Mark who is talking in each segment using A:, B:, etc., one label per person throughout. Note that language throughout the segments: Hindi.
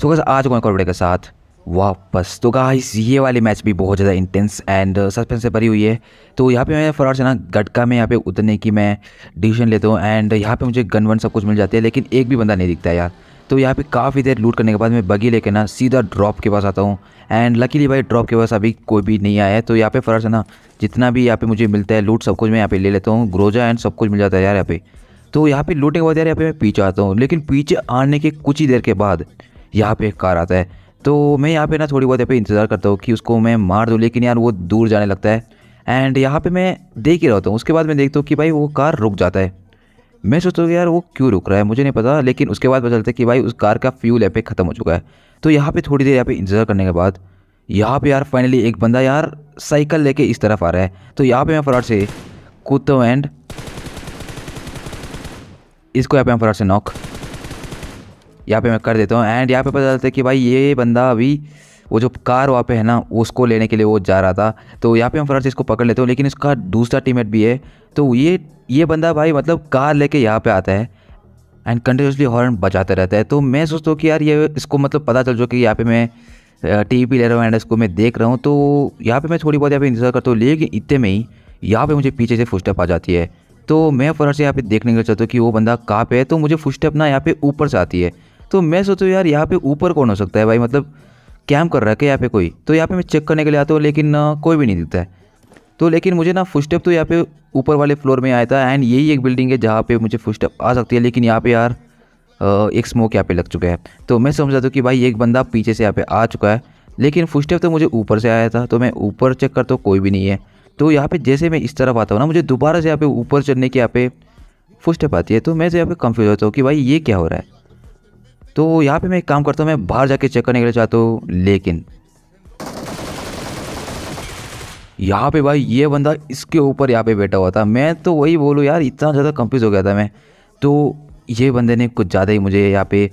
A: सो so, गैस आज कौन करोड़े के साथ वापस तो गाइस ये वाली मैच भी बहुत ज़्यादा इंटेंस एंड सस्पेंस से भरी हुई है तो यहाँ पे मैं फरार से ना गटका में यहाँ पे उतरने की मैं डिसीजन लेता हूँ एंड यहाँ पे मुझे गन वन सब कुछ मिल जाती है लेकिन एक भी बंदा नहीं दिखता है यार तो यहाँ पे काफ़ी देर लूट करने के बाद मैं बगी लेके ना सीधा ड्रॉप के पास आता हूँ एंड लकीली भाई ड्रॉप के पास अभी कोई भी नहीं आया है तो यहाँ पे फ़रार से ना जितना भी यहाँ पे मुझे मिलता है लूट सब कुछ मैं यहाँ पे ले लेता हूँ ग्रोजा एंड सब कुछ मिल जाता है यार यहाँ पे तो यहाँ पे लूटने के बाद यार यहाँ पे मैं पीछे आता हूँ लेकिन पीछे आने के कुछ ही देर के बाद यहाँ पे कार आता है तो मैं यहाँ पे ना थोड़ी बहुत यहाँ पे इंतज़ार करता हूँ कि उसको मैं मार दूँ लेकिन यार वो दूर जाने लगता है एंड यहाँ पे मैं देख ही रहता हूँ उसके बाद मैं देखता हूँ कि भाई वो कार रुक जाता है मैं सोचता हूँ यार वो क्यों रुक रहा है मुझे नहीं पता लेकिन उसके बाद पता चलता है कि भाई उस कार का फ्यूल यहाँ पे ख़त्म हो चुका है तो यहाँ पर थोड़ी देर यहाँ पर इंतज़ार करने के बाद यहाँ पर यार फाइनली एक बंदा यार साइकिल लेके इस तरफ आ रहा है तो यहाँ पर मैं फ्रॉड से कूदता हूँ एंड इसको यहाँ पे हम फ्रॉड से नॉक यहाँ पे मैं कर देता हूँ एंड यहाँ पे पता चलता है कि भाई ये बंदा अभी वो जो कार वहाँ पे है ना उसको लेने के लिए वो जा रहा था तो यहाँ पे हम फर्स्ट इसको पकड़ लेते हो लेकिन इसका दूसरा टीमेट भी है तो ये ये बंदा भाई मतलब कार लेके यहाँ पे आता है एंड कंटिन्यूसली हॉर्न बजाते रहता है तो मैं सोचता हूँ कि यार ये इसको मतलब पता चल जो कि यहाँ पे मैं टी वी ले रहा हूँ एंड इसको मैं देख रहा हूँ तो यहाँ पे मैं थोड़ी बहुत यहाँ पे इंतजार करता हूँ लेकिन इतने में ही यहाँ पे मुझे पीछे से फुस्टेप आ जाती है तो मैं फर्स्ट यहाँ पे देखने लिए चाहता हूँ कि वो बंदा कहाँ पे है तो मुझे फुस्टेप ना यहाँ पे ऊपर से आती है तो मैं सोचो यार यहाँ पे ऊपर कौन हो सकता है भाई मतलब कैम कर रहा है क्या यहाँ पे कोई तो यहाँ पे मैं चेक करने के लिए आता हूँ लेकिन कोई भी नहीं दिखता है तो लेकिन मुझे ना फुट स्टेप तो यहाँ पे ऊपर वाले फ्लोर में आया था एंड यही एक बिल्डिंग है जहाँ पे मुझे फुट स्टेप आ सकती है लेकिन यहाँ पे यार एक स्मोक यहाँ पे लग चुका है तो मैं समझ जाता हूँ कि भाई एक बंदा पीछे से यहाँ पे आ चुका है लेकिन फुल स्टेप तो मुझे ऊपर से आया था तो मैं ऊपर चेक करता हूँ कोई भी नहीं है तो यहाँ पे जैसे मैं इस तरफ आता हूँ ना मुझे दोबारा से यहाँ पे ऊपर चढ़ने की यहाँ पे फुट स्टेप आती है तो मैं यहाँ पे कन्फ्यूज़ होता हूँ कि भाई ये क्या हो रहा है तो यहाँ पे मैं एक काम करता हूँ मैं बाहर जाके चेक करने के लिए चाहता हूँ लेकिन यहाँ पे भाई ये बंदा इसके ऊपर यहाँ पे बैठा हुआ था मैं तो वही बोलूँ यार इतना ज़्यादा कंफ्यूज हो गया था मैं तो ये बंदे ने कुछ ज़्यादा ही मुझे यहाँ पे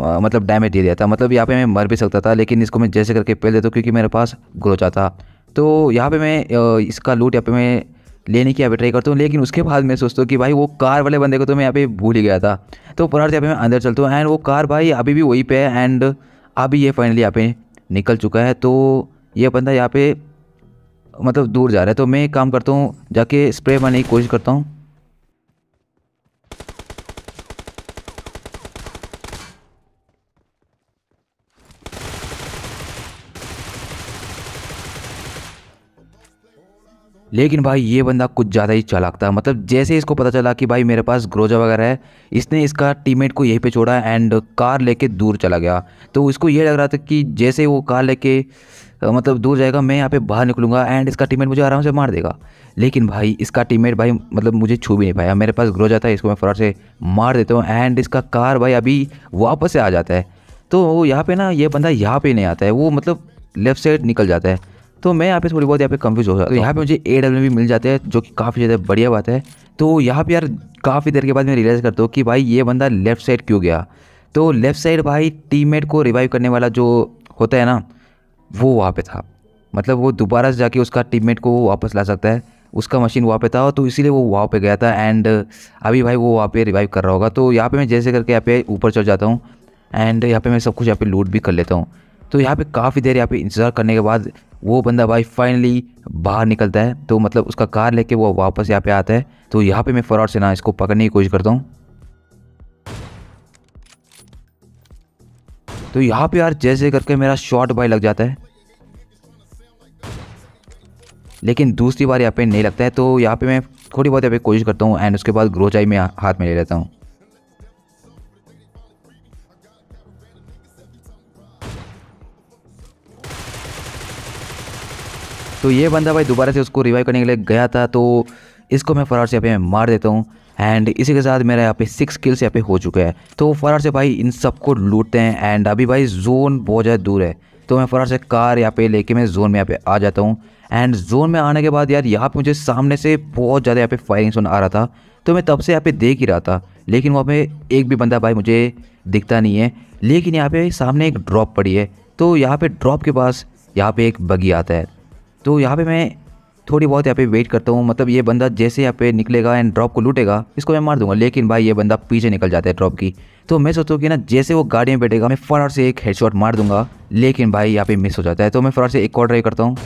A: आ, मतलब डैमेज दे दिया था मतलब यहाँ पे मैं मर भी सकता था लेकिन इसको मैं जैसे करके पेल देता हूँ क्योंकि मेरे पास ग्रोचा था तो यहाँ पे मैं इसका लूट यहाँ पे मैं लेने की अभी करता हूँ लेकिन उसके बाद मैं सोचता हूँ कि भाई वो कार वाले बंदे को तो मैं यहाँ पे भूल ही गया था तो पुराने से यहाँ पे मैं अंदर चलता हूँ एंड वो कार भाई अभी भी वहीं पे है एंड अभी ये फाइनली यहाँ पे निकल चुका है तो ये बंदा यहाँ पे मतलब दूर जा रहा है तो मैं काम करता हूँ जाके स्प्रे मारने की कोशिश करता हूँ लेकिन भाई ये बंदा कुछ ज़्यादा ही चालाक था मतलब जैसे इसको पता चला कि भाई मेरे पास ग्रोजा वगैरह है इसने इसका टीममेट को यहीं पे छोड़ा एंड कार लेके दूर चला गया तो इसको ये लग रहा था कि जैसे वो कार लेके मतलब दूर जाएगा मैं यहाँ पे बाहर निकलूंगा एंड इसका टीम मुझे आराम से मार देगा लेकिन भाई इसका टीम भाई मतलब मुझे छू भी नहीं पाया मेरे पास ग्रोजा था इसको मैं फरार से मार देता हूँ एंड इसका कार भाई अभी वापस से आ जाता है तो यहाँ पर ना ये बंदा यहाँ पर नहीं आता है वो मतलब लेफ़्ट साइड निकल जाता है तो मैं यहाँ पे थोड़ी बहुत यहाँ पे कंफ्यूज हो जाता तो यहाँ पे मुझे ए डब्ल्यू भी मिल जाते हैं जो कि काफ़ी ज़्यादा बढ़िया बात है तो यहाँ पे यार काफ़ी देर के बाद मैं रियलाइज़ करता हूँ कि भाई ये बंदा लेफ्ट साइड क्यों गया तो लेफ्ट साइड भाई टीम को रिवाइव करने वाला जो होता है ना वो वहाँ पर था मतलब वो दोबारा से जाके उसका टीम को वापस ला सकता है उसका मशीन वहाँ पे था तो इसीलिए वो वहाँ पे गया था एंड अभी भाई वो वहाँ पे रिवाइव कर रहा होगा तो यहाँ पे मैं जैसे करके यहाँ पे ऊपर चढ़ जाता हूँ एंड यहाँ पे मैं सब कुछ यहाँ पे लूट भी कर लेता हूँ तो यहाँ पे काफ़ी देर यहाँ पे इंतज़ार करने के बाद वो बंदा भाई फाइनली बाहर निकलता है तो मतलब उसका कार लेके वो वापस यहाँ पे आता है तो यहाँ पे मैं फरार से ना इसको पकड़ने की कोशिश करता हूँ तो यहाँ पे यार जैसे करके मेरा शॉट भाई लग जाता है लेकिन दूसरी बार यहाँ पे नहीं लगता है तो यहाँ पे मैं थोड़ी बहुत यहाँ पे कोशिश करता हूँ एंड उसके बाद ग्रोचाई में हाथ में ले लेता हूँ तो ये बंदा भाई दोबारा से उसको रिवाइव करने के लिए गया था तो इसको मैं फरार से यहाँ पे मार देता हूँ एंड इसी के साथ मेरा यहाँ पे सिक्स किल्स यहाँ पे हो चुका है तो फरार से भाई इन सबको लूटते हैं एंड अभी भाई जोन बहुत ज़्यादा दूर है तो मैं फरार से कार यहाँ पे लेके मैं जोन में यहाँ पे आ जाता हूँ एंड जोन में आने के बाद यार यहाँ पे मुझे सामने से बहुत ज़्यादा यहाँ पे फायरिंग सुन आ रहा था तो मैं तब से यहाँ पे देख ही रहा था लेकिन वहाँ पे एक भी बंदा भाई मुझे दिखता नहीं है लेकिन यहाँ पे सामने एक ड्रॉप पड़ी है तो यहाँ पे ड्रॉप के पास यहाँ पे एक बगी आता है तो यहाँ पे मैं थोड़ी बहुत यहाँ पे वेट करता हूँ मतलब ये बंदा जैसे यहाँ पे निकलेगा एंड ड्रॉप को लूटेगा इसको मैं मार दूंगा लेकिन भाई ये बंदा पीछे निकल जाता है ड्रॉप की तो मैं सोचता हूँ कि ना जैसे वो गाड़ी में बैठेगा मैं फरार से एक हेडशॉट मार दूंगा लेकिन भाई यहाँ पे मिस हो जाता है तो मैं फरार से एक और ट्राई करता हूँ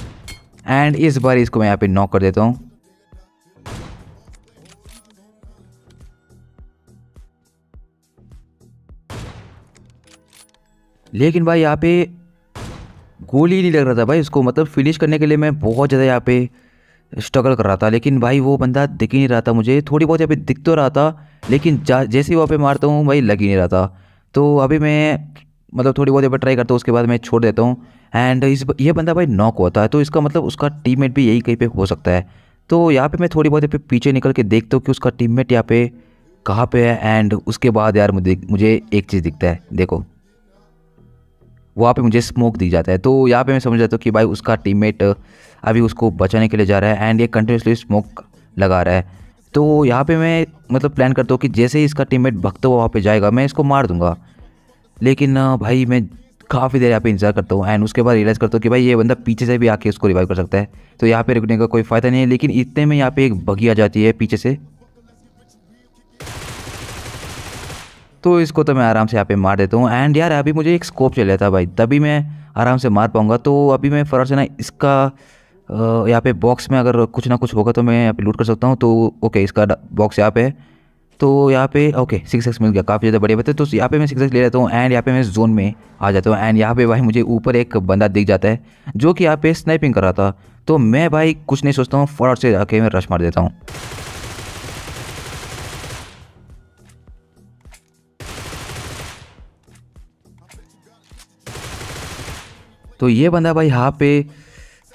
A: एंड इस बार इसको मैं यहाँ पे नॉक कर देता हूँ लेकिन भाई यहाँ पे गोल ही नहीं लग रहा था भाई उसको मतलब फिनिश करने के लिए मैं बहुत ज़्यादा यहाँ पे स्ट्रगल कर रहा था लेकिन भाई वो बंदा दिख ही नहीं रहा था मुझे थोड़ी बहुत यहाँ पे दिख तो रहा था लेकिन जैसे ही वहाँ पे मारता हूँ भाई लग ही नहीं रहा था तो अभी मैं मतलब थोड़ी बहुत यहाँ पर ट्राई करता हूँ उसके बाद मैं छोड़ देता हूँ एंड इस ये बंदा भाई नॉक होता है तो इसका मतलब उसका टीम भी यही कहीं पर हो सकता है तो यहाँ पर मैं थोड़ी बहुत यहाँ पीछे निकल के देखता हूँ कि उसका टीम यहाँ पे कहाँ पर है एंड उसके बाद यार मुझे मुझे एक चीज़ दिखता है देखो वहाँ पे मुझे स्मोक दी जाता है तो यहाँ पे मैं समझ जाता हूँ कि भाई उसका टीममेट अभी उसको बचाने के लिए जा रहा है एंड ये कंटिन्यूसली स्मोक लगा रहा है तो यहाँ पे मैं मतलब प्लान करता हूँ कि जैसे ही इसका टीममेट भगता हुआ वहाँ पर जाएगा मैं इसको मार दूंगा लेकिन भाई मैं काफ़ी देर यहाँ पे इंतजार करता हूँ एंड उसके बाद रियलाइज़ करता हूँ कि भाई ये बंदा पीछे से भी आके उसको रिवाइव कर सकता है तो यहाँ पे रुकने का कोई फ़ायदा नहीं है लेकिन इतने में यहाँ पे एक बगी आ जाती है पीछे से तो इसको तो मैं आराम से यहाँ पे मार देता हूँ एंड यार अभी मुझे एक स्कोप चल था भाई तभी मैं आराम से मार पाऊँगा तो अभी मैं फ़र्क से ना इसका यहाँ पे बॉक्स में अगर कुछ ना कुछ होगा तो मैं यहाँ पे लूट कर सकता हूँ तो ओके इसका बॉक्स यहाँ पे है तो यहाँ पे ओके सिक्स एक्स मिल गया काफ़ी ज़्यादा बढ़िया बात है तो यहाँ पे मैं सिक्स एक्स ले लेता हूँ एंड यहाँ पे मैं जोन में आ जाता हूँ एंड यहाँ पे भाई मुझे ऊपर एक बंदा दिख जाता है जो कि यहाँ पे स्नैपिंग कर रहा था तो मैं भाई कुछ नहीं सोचता हूँ फटाफट से जाके मैं रश मार देता हूँ तो ये बंदा भाई यहाँ पे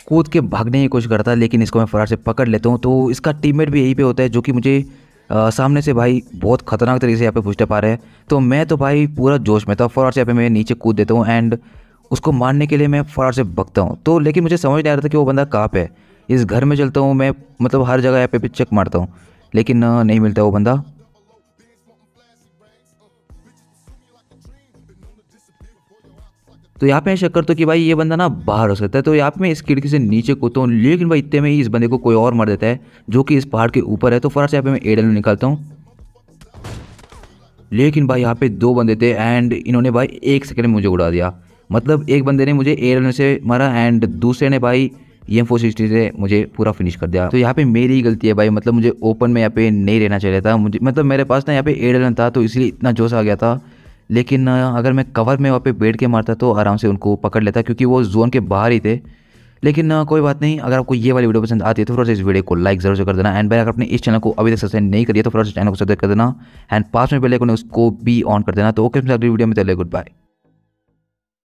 A: कूद के भागने की कोशिश करता है लेकिन इसको मैं फरार से पकड़ लेता हूँ तो इसका टीममेट भी यहीं पे होता है जो कि मुझे आ, सामने से भाई बहुत खतरनाक तरीके से यहाँ पे पूछते पा रहे हैं तो मैं तो भाई पूरा जोश में था फरार से यहाँ पे मैं नीचे कूद देता हूँ एंड उसको मारने के लिए मैं फरार से भगता हूँ तो लेकिन मुझे समझ नहीं आ रहा था कि वो बंदा कहाँ पे है इस घर में चलता हूँ मैं मतलब हर जगह यहाँ पे भी चेक मारता हूँ लेकिन नहीं मिलता वो बंदा तो यहाँ पे शक कर तो कि भाई ये बंदा ना बाहर हो सकता है तो यहाँ पे मैं इस खिड़की से नीचे कूदता हूँ लेकिन भाई इतने में ही इस बंदे को कोई और मार देता है जो कि इस पहाड़ के ऊपर है तो फर्स्ट यहाँ पे मैं एडल निकालता हूँ लेकिन भाई यहाँ पे दो बंदे थे एंड इन्होंने भाई एक सेकेंड में मुझे उड़ा दिया मतलब एक बंदे ने मुझे एयर से मारा एंड दूसरे ने भाई एम फोर सिक्सटी से मुझे पूरा फिनिश कर दिया तो यहाँ पे मेरी ही गलती है भाई मतलब मुझे ओपन में यहाँ पे नहीं रहना चाहिए था मुझे मतलब मेरे पास ना यहाँ पे एयर था तो इसलिए इतना जोश आ गया था लेकिन अगर मैं कवर में वहाँ पे बैठ के मारता तो आराम से उनको पकड़ लेता क्योंकि वो जोन के बाहर ही थे लेकिन कोई बात नहीं अगर आपको ये वाली वीडियो पसंद आती है तो फिर इस वीडियो को लाइक जरूर कर देना एंड भाई अगर आपने इस चैनल को अभी तक सब्सक्राइब नहीं करिए तो फिर चैनल को सब्सक्राइब कर देना एंड पास में पहले उसको भी ऑन कर देना तो ओके वीडियो में चले गुड बाय